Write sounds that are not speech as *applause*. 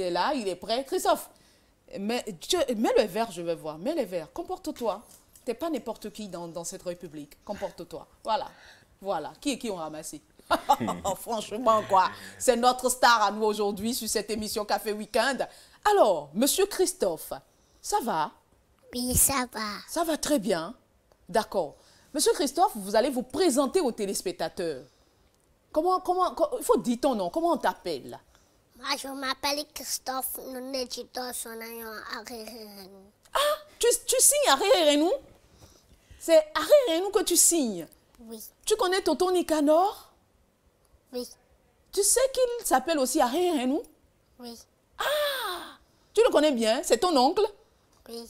Il est là, il est prêt. Christophe, mets le verre, je vais voir. Mets le verre. Comporte-toi. Tu n'es pas n'importe qui dans, cette République. Comporte-toi. Voilà. Voilà. Qui est qui ont ramassé *laughs* *laughs* Franchement, quoi. C'est notre star à nous aujourd'hui sur cette émission Café Weekend. Alors, monsieur Christophe, ça va Oui, ça va. Ça va très bien. D'accord. Monsieur Christophe, vous allez vous présenter aux téléspectateurs. Comment, comment, il faut dire ton nom. Comment on t'appelle moi, je m'appelle Christophe Nous son Aré Arerenu. Ah, tu, signes signes Arerenu C'est Arerenu que tu signes Oui. Tu connais Tonton Nicanor Oui. Tu sais qu'il s'appelle aussi Arerenu Oui. Ah, tu le connais bien, c'est ton oncle Oui.